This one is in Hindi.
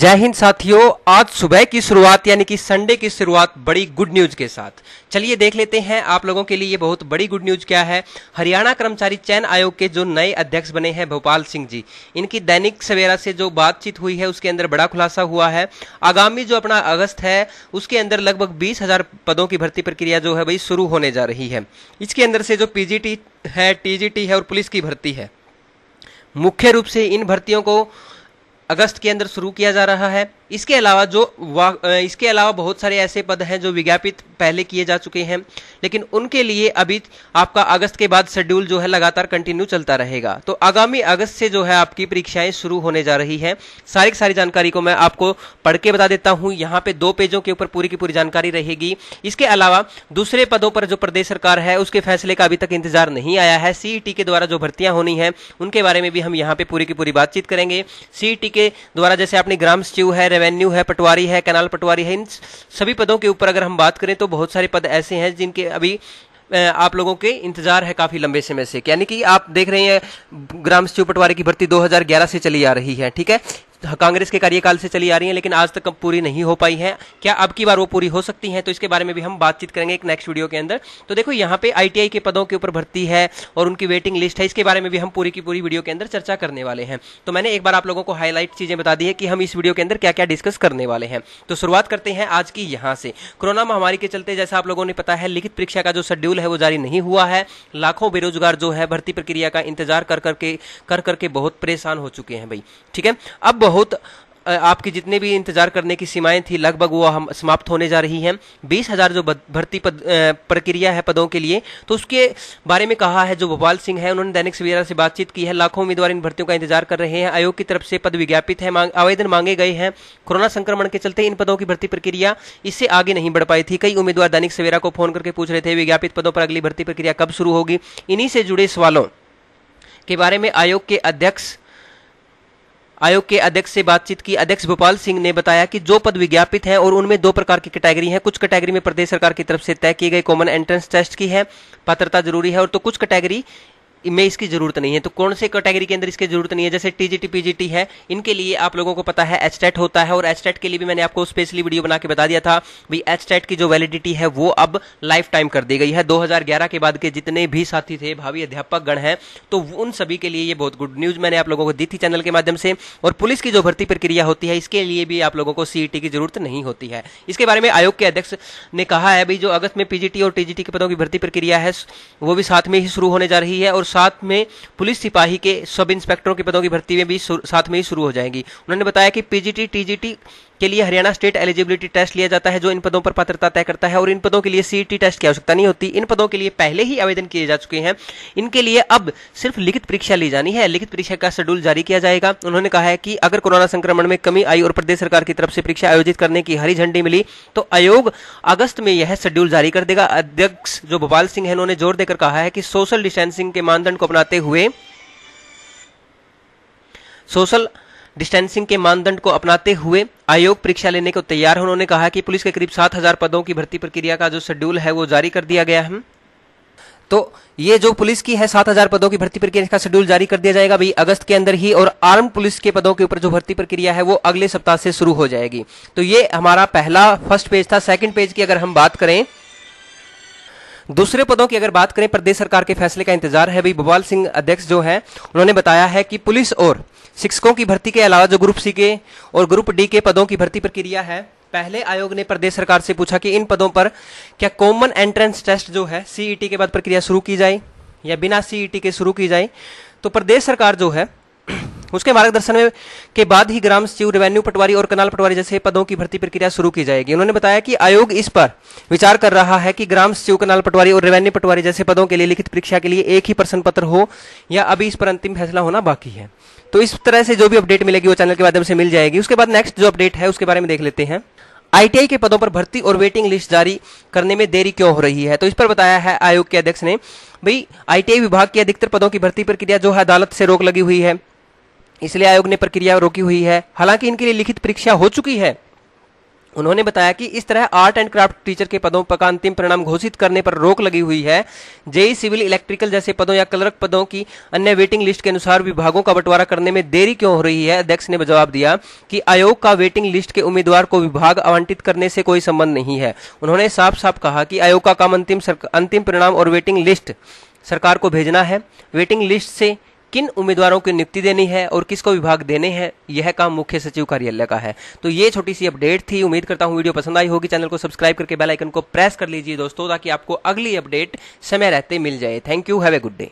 जय हिंद साथियों आज सुबह की शुरुआत यानी कि संडे की शुरुआत बड़ी गुड न्यूज के साथ चलिए देख लेते हैं आप लोगों के लिए ये बहुत बड़ी गुड न्यूज क्या है हरियाणा कर्मचारी चयन आयोग के जो नए अध्यक्ष बने हैं भोपाल सिंह जी इनकी दैनिक सवेरा से जो बातचीत हुई है उसके अंदर बड़ा खुलासा हुआ है आगामी जो अपना अगस्त है उसके अंदर लगभग बीस पदों की भर्ती प्रक्रिया जो है भाई शुरू होने जा रही है इसके अंदर से जो पी है टी है और पुलिस की भर्ती है मुख्य रूप से इन भर्तियों को अगस्त के अंदर शुरू किया जा रहा है इसके अलावा जो इसके अलावा बहुत सारे ऐसे पद हैं जो विज्ञापित पहले किए जा चुके हैं लेकिन उनके लिए अभी आपका अगस्त के बाद शेड्यूल जो है लगातार कंटिन्यू चलता रहेगा तो आगामी अगस्त से जो है आपकी परीक्षाएं शुरू होने जा रही है सारी की सारी जानकारी को मैं आपको पढ़ के बता देता हूं यहाँ पे दो पेजों के ऊपर पूरी की पूरी जानकारी रहेगी इसके अलावा दूसरे पदों पर जो प्रदेश सरकार है उसके फैसले का अभी तक इंतजार नहीं आया है सीई e के द्वारा जो भर्तियां होनी है उनके बारे में भी हम यहाँ पे पूरी की पूरी बातचीत करेंगे सीई के द्वारा जैसे आपने ग्राम सचिव है रेवेन्यू है पटवारी है कैनाल पटवारी है इन सभी पदों के ऊपर अगर हम बात करें तो बहुत सारे पद ऐसे हैं जिनके अभी आप लोगों के इंतजार है काफी लंबे समय से यानी कि आप देख रहे हैं ग्राम सचिव पटवारी की भर्ती 2011 से चली आ रही है ठीक है कांग्रेस के कार्यकाल से चली आ रही है लेकिन आज तक पूरी नहीं हो पाई है क्या अब की बार वो पूरी हो सकती है तो इसके बारे में भी हम बातचीत करेंगे एक नेक्स्ट वीडियो के अंदर तो देखो यहाँ पे आईटीआई के पदों के ऊपर भर्ती है और उनकी वेटिंग लिस्ट है इसके बारे में भी हम पूरी की पूरी वीडियो के अंदर चर्चा करने वाले हैं तो मैंने एक बार आप लोगों को हाईलाइट चीजें बता दी है कि हम इस वीडियो के अंदर क्या क्या डिस्कस करने वाले हैं तो शुरुआत करते हैं आज की यहाँ से कोरोना महामारी के चलते जैसा आप लोगों ने पता है लिखित परीक्षा का जो शेड्यूल है वो जारी नहीं हुआ है लाखों बेरोजगार जो है भर्ती प्रक्रिया का इंतजार कर करके कर करके बहुत परेशान हो चुके हैं भाई ठीक है अब बहुत आपके जितने भी इंतजार करने की सीमाएं थी लगभग वो हम समाप्त होने जा रही हैं बीस हजार जो भर्ती पद प्रक्रिया है पदों के लिए तो उसके बारे में कहा है जो भोपाल सिंह है उन्होंने दैनिक सवेरा से बातचीत की है लाखों उम्मीदवार इन भर्तियों का इंतजार कर रहे हैं आयोग की तरफ से पद विज्ञापित है मांग, आवेदन मांगे गए हैं कोरोना संक्रमण के चलते इन पदों की भर्ती प्रक्रिया इससे आगे नहीं बढ़ पाई थी कई उम्मीदवार दैनिक सवेरा को फोन करके पूछ रहे थे विज्ञापित पदों पर अगली भर्ती प्रक्रिया कब शुरू होगी इन्हीं से जुड़े सवालों के बारे में आयोग के अध्यक्ष आयोग के अध्यक्ष से बातचीत की अध्यक्ष भोपाल सिंह ने बताया कि जो पद विज्ञापित हैं और उनमें दो प्रकार की कैटेगरी हैं कुछ कैटेगरी में प्रदेश सरकार की तरफ से तय किए गए कॉमन एंट्रेंस टेस्ट की है पात्रता जरूरी है और तो कुछ कैटेगरी में इसकी ज़रूरत नहीं है तो कौन से कैटेगरी के अंदर इसकी ज़रूरत नहीं है जैसे टीजीटी पीजीटी है इनके लिए आप लोगों को पता है एचटेट होता है और एचटेट के लिए भी मैंने आपको स्पेशली वीडियो बना के बता दिया था भाई एचटेट की जो वैलिडिटी है वो अब लाइफ टाइम कर दी गई है 2011 के बाद के जितने भी साथी थे भावी अध्यापक गण हैं तो उन सभी के लिए ये बहुत गुड न्यूज़ मैंने आप लोगों को दी थी चैनल के माध्यम से और पुलिस की जो भर्ती प्रक्रिया होती है इसके लिए भी आप लोगों को सीईटी e की जरूरत नहीं होती है इसके बारे में आयोग के अध्यक्ष ने कहा है भाई जो अगस्त में पीजीटी और टीजीटी के पदों की भर्ती प्रक्रिया है वो भी साथ में ही शुरू होने जा रही है और साथ में पुलिस सिपाही के सब इंस्पेक्टरों के पदों की भर्ती में भी साथ में ही शुरू हो जाएंगी उन्होंने बताया कि पीजीटी टीजीटी के लिए हरियाणा स्टेट एलिजिबिलिटी टेस्ट लिया जाता है जो इन पदों पर पात्रता तय करता है और इन पदों के लिए सीईटी e टेस्ट की आवश्यकता नहीं होती इन पदों के लिए पहले ही आवेदन किए जा चुके हैं इनके लिए अब सिर्फ लिखित परीक्षा ली जानी है लिखित परीक्षा का शेड्यूल जारी किया जाएगा उन्होंने कहा है कि अगर कोरोना संक्रमण में कमी आई और प्रदेश सरकार की तरफ से परीक्षा आयोजित करने की हरी झंडी मिली तो आयोग अगस्त में यह शेड्यूल जारी कर देगा अध्यक्ष जो भोपाल सिंह है उन्होंने जोर देकर कहा है कि सोशल डिस्टेंसिंग के मानदंड को अपनाते हुए सोशल डिस्टेंसिंग के मानदंड को अपनाते हुए आयोग परीक्षा लेने को तैयार है उन्होंने कहा कि पुलिस के करीब सात हजार पदों की भर्ती प्रक्रिया का जो शेड्यूल है वो जारी कर दिया गया है तो ये जो पुलिस की है सात हजार पदों की भर्ती प्रक्रिया का शेड्यूल जारी कर दिया जाएगा भाई अगस्त के अंदर ही और आर्म पुलिस के पदों के ऊपर जो भर्ती प्रक्रिया है वो अगले सप्ताह से शुरू हो जाएगी तो ये हमारा पहला फर्स्ट पेज था सेकंड पेज की अगर हम बात करें दूसरे पदों की अगर बात करें प्रदेश सरकार के फैसले का इंतजार है भाई भोपाल सिंह अध्यक्ष जो है उन्होंने बताया है कि पुलिस और शिक्षकों की भर्ती के अलावा जो ग्रुप सी के और ग्रुप डी के पदों की भर्ती प्रक्रिया है पहले आयोग ने प्रदेश सरकार से पूछा कि इन पदों पर क्या कॉमन एंट्रेंस टेस्ट जो है सीईटी e के बाद प्रक्रिया शुरू की जाए या बिना सीईटी e के शुरू की जाए तो प्रदेश सरकार जो है उसके मार्गदर्शन में के बाद ही ग्राम सचिव रेवेन्यू पटवारी और कनाल पटवारी जैसे पदों की भर्ती प्रक्रिया शुरू की जाएगी उन्होंने बताया कि आयोग इस पर विचार कर रहा है कि ग्राम सचिव कनाल पटवारी और रेवेन्यू पटवारी जैसे पदों के लिए लिखित परीक्षा के लिए एक ही प्रश्न पत्र हो या अभी इस पर अंतिम फैसला होना बाकी है तो इस तरह से जो भी अपडेट मिलेगी वो चैनल के माध्यम से मिल जाएगी उसके बाद नेक्स्ट जो अपडेट है उसके बारे में देख लेते हैं आईटीआई के पदों पर भर्ती और वेटिंग लिस्ट जारी करने में देरी क्यों हो रही है तो इस पर बताया है आयोग के अध्यक्ष ने भाई आईटीआई विभाग के अधिकतर पदों की भर्ती प्रक्रिया जो है अदालत से रोक लगी हुई है इसलिए आयोग ने प्रक्रिया रोकी हुई है हालांकि इनके लिए लिखित परीक्षा हो चुकी है उन्होंने बताया कि इस तरह आर्ट एंड क्राफ्ट टीचर के पदों पर अंतिम परिणाम घोषित करने पर रोक लगी हुई है जेई सिविल इलेक्ट्रिकल जैसे पदों या क्लर्क पदों की अन्य वेटिंग लिस्ट के अनुसार विभागों का बंटवारा करने में देरी क्यों हो रही है अध्यक्ष ने जवाब दिया कि आयोग का वेटिंग लिस्ट के उम्मीदवार को विभाग आवंटित करने से कोई संबंध नहीं है उन्होंने साफ साफ कहा कि आयोग का काम अंतिम अंतिम परिणाम और वेटिंग लिस्ट सरकार को भेजना है वेटिंग लिस्ट से किन उम्मीदवारों की नियुक्ति देनी है और किसको विभाग देने हैं यह काम मुख्य सचिव कार्यालय का है तो ये छोटी सी अपडेट थी उम्मीद करता हूं वीडियो पसंद आई होगी चैनल को सब्सक्राइब करके बेलाइकन को प्रेस कर लीजिए दोस्तों ताकि आपको अगली अपडेट समय रहते मिल जाए thank you have a good day